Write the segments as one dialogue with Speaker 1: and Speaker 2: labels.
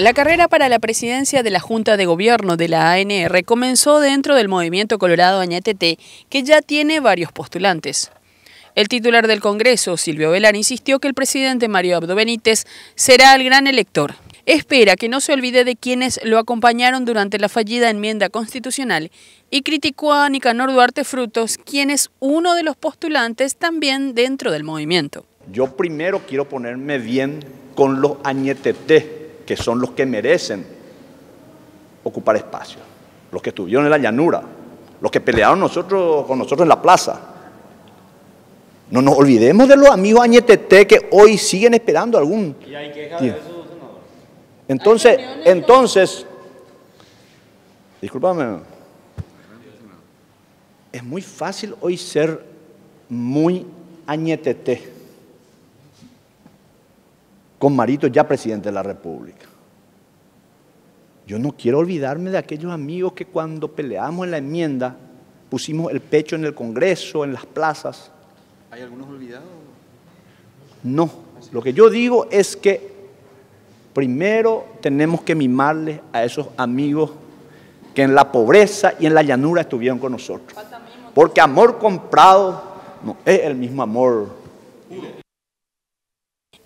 Speaker 1: La carrera para la presidencia de la Junta de Gobierno de la ANR comenzó dentro del Movimiento Colorado Añetete, que ya tiene varios postulantes. El titular del Congreso, Silvio Velar, insistió que el presidente Mario Abdo Benítez será el gran elector. Espera que no se olvide de quienes lo acompañaron durante la fallida enmienda constitucional y criticó a Nicanor Duarte Frutos, quien es uno de los postulantes también dentro del movimiento.
Speaker 2: Yo primero quiero ponerme bien con los Añetete que son los que merecen ocupar espacio, los que estuvieron en la llanura, los que pelearon nosotros, con nosotros en la plaza. No nos olvidemos de los amigos añetete que hoy siguen esperando algún. Y hay quejas de dos, Entonces, entonces, discúlpame, es muy fácil hoy ser muy añetete con Marito ya presidente de la República. Yo no quiero olvidarme de aquellos amigos que cuando peleamos en la enmienda pusimos el pecho en el Congreso, en las plazas. ¿Hay algunos olvidados? No. Lo que yo digo es que primero tenemos que mimarles a esos amigos que en la pobreza y en la llanura estuvieron con nosotros. Porque amor comprado no es el mismo amor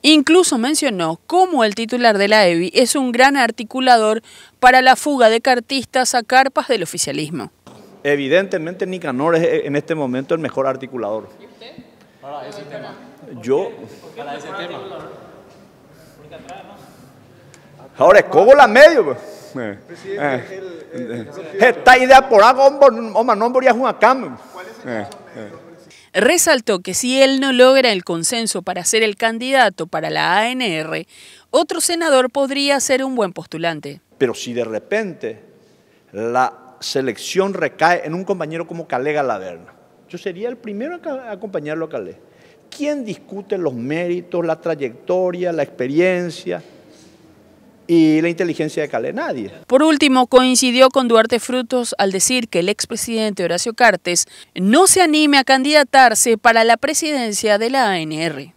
Speaker 1: Incluso mencionó cómo el titular de la EBI es un gran articulador para la fuga de cartistas a carpas del oficialismo.
Speaker 2: Evidentemente Nicanor es en este momento el mejor articulador. ¿Y usted? ese tema. Yo... Ahora es como la medio. Pues. Eh, Presidente, eh, el, eh, idea
Speaker 1: por algo, hombre, no es un ¿Cuál es el resaltó que si él no logra el consenso para ser el candidato para la ANR, otro senador podría ser un buen postulante.
Speaker 2: Pero si de repente la selección recae en un compañero como Calega Laverna, yo sería el primero a acompañarlo a Calé. ¿Quién discute los méritos, la trayectoria, la experiencia? y la inteligencia de nadie.
Speaker 1: Por último, coincidió con Duarte Frutos al decir que el expresidente Horacio Cartes no se anime a candidatarse para la presidencia de la ANR.